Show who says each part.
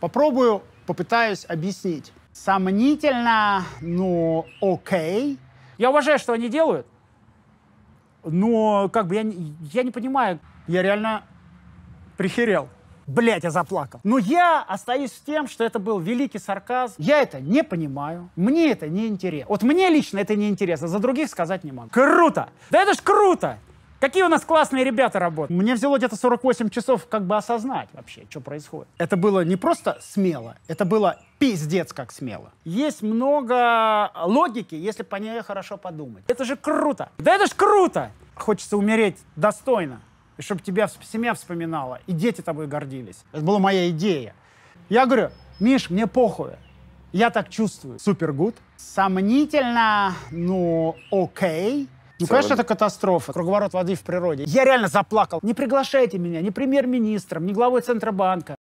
Speaker 1: Попробую, попытаюсь объяснить. Сомнительно, но окей. Я уважаю, что они делают, но как бы я, я не понимаю. Я реально прихерел. Блять, я заплакал. Но я остаюсь с тем, что это был великий сарказм. Я это не понимаю. Мне это не интересно. Вот мне лично это не интересно. За других сказать не могу. Круто! Да это ж круто! Какие у нас классные ребята работают. Мне взяло где-то 48 часов как бы осознать вообще, что происходит. Это было не просто смело, это было пиздец как смело. Есть много логики, если по ней хорошо подумать. Это же круто! Да это ж круто! Хочется умереть достойно, и чтобы тебя семья вспоминала, и дети тобой гордились. Это была моя идея. Я говорю, Миш, мне похуй. Я так чувствую. Супер гуд. Сомнительно, но ну, окей. Ну, целом... конечно, это катастрофа. Круговорот воды в природе. Я реально заплакал. Не приглашайте меня ни премьер-министром, ни главой Центробанка.